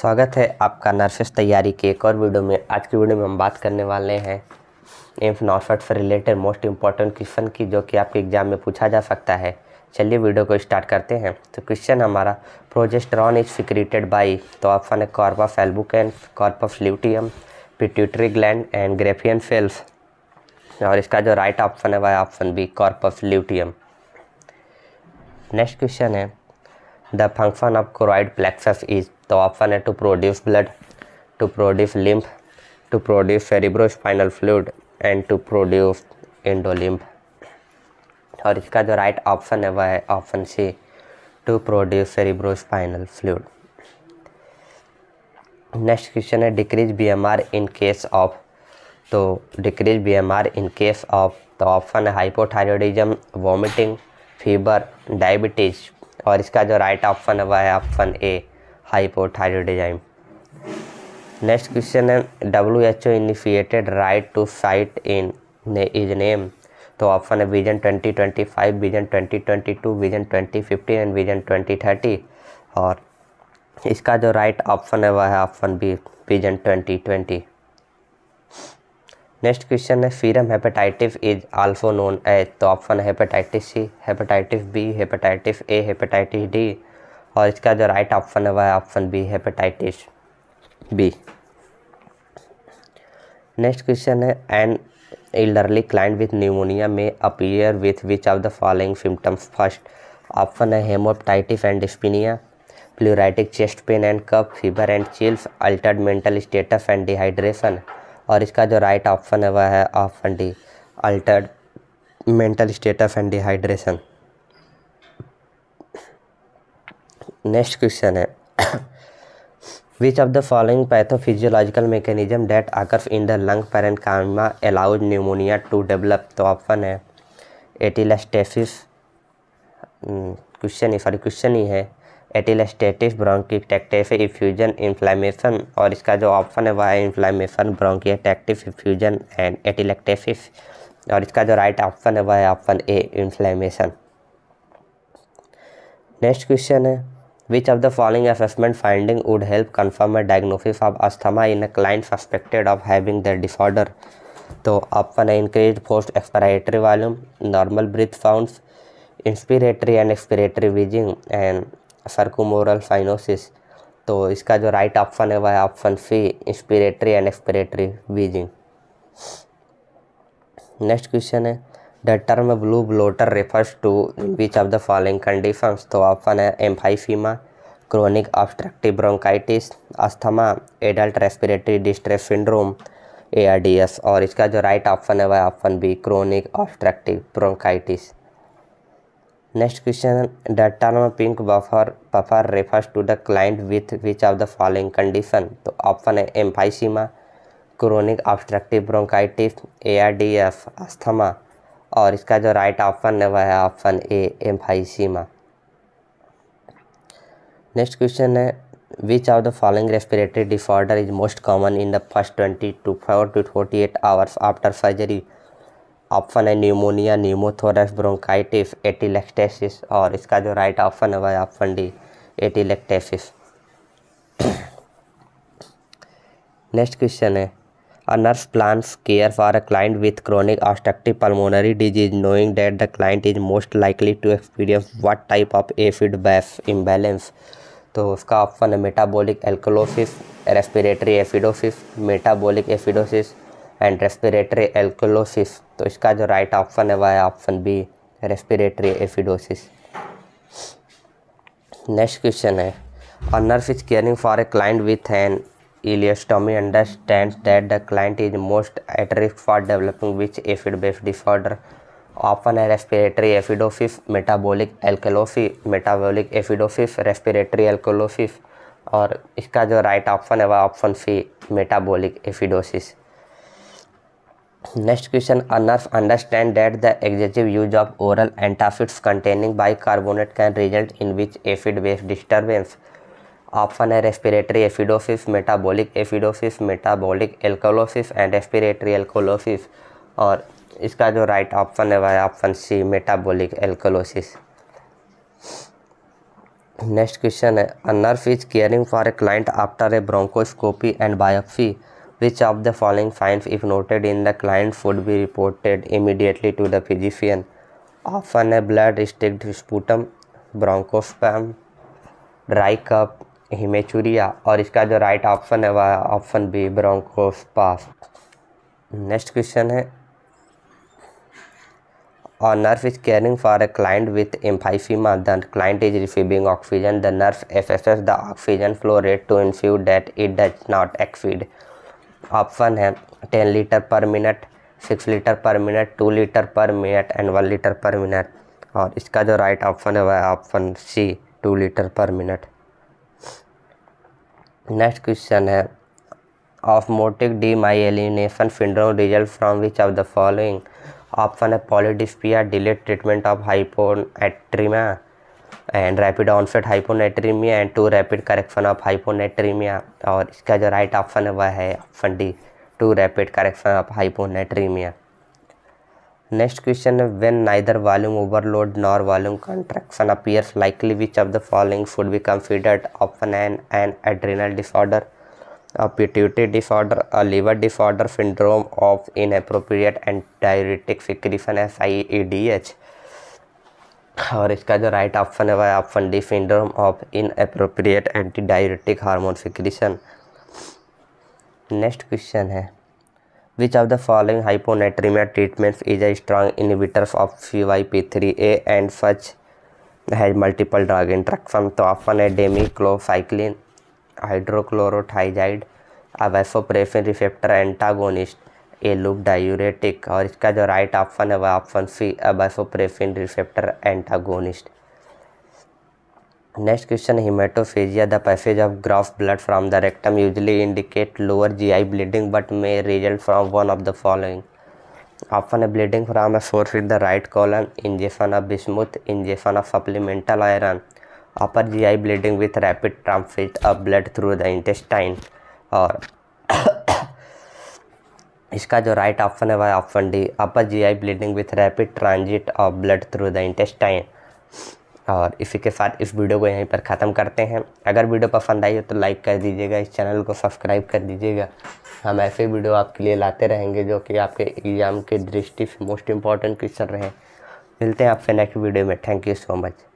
स्वागत है आपका नर्सेस तैयारी के एक और वीडियो में आज की वीडियो में हम बात करने वाले हैं एम्स नॉर्फर्ट से रिलेटेड मोस्ट इंपॉर्टेंट क्वेश्चन की जो कि आपके एग्जाम में पूछा जा सकता है चलिए वीडियो को स्टार्ट करते हैं तो क्वेश्चन हमारा प्रोजेस्ट्रॉन इज सिक्रेटेड बाई तो ऑप्शन है corpus albicans corpus luteum pituitary gland and graafian cells और इसका जो राइट ऑप्शन है वह option B corpus luteum next question है the function of choroid plexus is तो ऑप्शन है to produce blood to produce lymph to produce cerebrospinal fluid and to produce endolymph और इसका जो राइट ऑप्शन है वह है option C to produce cerebrospinal fluid next question है decrease B M R in case of तो decrease B M R in case of तो option है हाइपोथायरॉयडिज्म वॉमिटिंग फीवर डायबिटीज़ और इसका जो राइट ऑप्शन है वह है option A design next question है W H O initiated right to sight in ने इज नेम तो ऑप्शन है vision 2025 vision 2022 vision 2015 and vision 2030 और इसका जो राइट ऑप्शन है वह है option B vision 2020 next question है serum hepatitis is also known as तो ऑप्शन है hepatitis C hepatitis B hepatitis A hepatitis D और इसका जो राइट ऑप्शन है वह option B hepatitis B next question है an elderly client with pneumonia may appear with which of the following symptoms first option है hemoptysis and dyspnea pleuritic chest pain and cough fever and chills altered mental status and dehydration और इसका जो right option है वह है option D altered mental state of and dehydration next question है which of the following pathophysiological mechanism that occur in the lung parenchyma allows pneumonia to develop तो option है atelectasis question hmm, ही sorry question ही है atelectasis ब्रोंकिटेक्टिव effusion inflammation और इसका जो option है वह है inflammation bronchiectasis effusion and atelectasis और इसका जो राइट ऑप्शन है वह है option A inflammation next question है which of the following assessment finding would help confirm a diagnosis of asthma in a client suspected of having the disorder तो option है increase post expiratory volume normal breath sounds inspiratory and expiratory wheezing and circumoral cyanosis तो इसका जो right option है वह है option C inspiratory and expiratory wheezing next question है the term blue bloater refers to which of the following conditions तो option है emphysema chronic obstructive bronchitis asthma adult respiratory distress syndrome A और इसका जो right option है वह option B chronic obstructive bronchitis next question the term pink buffer puffer refers to the client with which of the following condition तो option है emphysema chronic obstructive bronchitis F asthma और इसका जो right option है वह है option A emphysema next question है which of the following respiratory disorder is most common in the first twenty two four to forty eight hours after surgery option है pneumonia pneumothorax bronchitis atelectasis और इसका जो right option है वह option D atelectasis next question है a nurse plans care for a client with chronic obstructive pulmonary disease knowing that the client is most likely to experience what type of acid base imbalance तो उसका option है metabolic alkalosis respiratory acidosis metabolic acidosis and respiratory alkalosis तो इसका जो right option है वह है option B respiratory acidosis next question है a nurse is caring for a client with an ileostomy understand that the client is most at risk for developing which acid based disorder option है respiratory acidosis metabolic alkalosis metabolic एफिडोसिस respiratory alkalosis और इसका जो right option है वह option C metabolic acidosis next question a nurse understand that the the use of oral antacids containing bicarbonate can result in which acid base disturbance option है respiratory acidosis metabolic acidosis metabolic alkalosis and respiratory alkalosis और इसका जो right option है वह option C metabolic alkalosis next question है a nurse is caring for a client after a bronchoscopy and biopsy Which of the following fines, if noted in the client, should be reported immediately to the physician? Often a blood streaked sputum, bronchospasm, dry cup haematuria और इसका जो right option है वह option B ब्रोंकोस्पास next question है और nurse is caring for a client with एम्फाइफीमा the client is receiving oxygen the nurse S the oxygen flow rate to इन्फ्यू date it does not exceed option है ten litre per minute six litre per minute to litre per minute and one litre per minute और इसका जो right option है वह option C two litre per minute next question है osmotic demyelination syndrome results from which of the following option है polydipsia delayed treatment of एट्रीमा and rapid onset hyponatraemia and too rapid correction of hyponatraemia और इसका जो right option है वह है option D too rapid correction of hyponatraemia next question है when neither volume overload nor volume contraction appears likely which of the following should be considered option an an adrenal disorder disorder a a pituitary disorder, a liver and diuretic secretion S I E D H और इसका जो right option है वह option D syndrome of inappropriate antidiuretic hormone secretion next question है which of the following hyponatraemia treatments is a strong inhibitors of C Y P three A and such has multiple drug interaction तो option है demeclocycline hydrochlorothiazide अवेसोप्रेफिन receptor antagonist A loop diuretic और इसका जो right option है वह option C a vasopressin receptor antagonist next question haematochezia the passage of gross blood from the rectum usually indicate lower GI bleeding but may result from one of the following option है bleeding from a source in the right colon injection of bismuth injection of supplemental iron upper GI bleeding with rapid transit of blood through the intestine और इसका जो right option है वह option D upper GI bleeding with rapid transit of blood through the intestine और इसी के साथ इस वीडियो को यहीं पर ख़त्म करते हैं अगर वीडियो पसंद आई हो तो लाइक कर दीजिएगा इस चैनल को सब्सक्राइब कर दीजिएगा हम ऐसे वीडियो आपके लिए लाते रहेंगे जो कि आपके एग्ज़ाम के दृष्टि से मोस्ट इम्पॉर्टेंट क्वेश्चन रहे मिलते हैं आपसे नेक्स्ट वीडियो में थैंक यू सो मच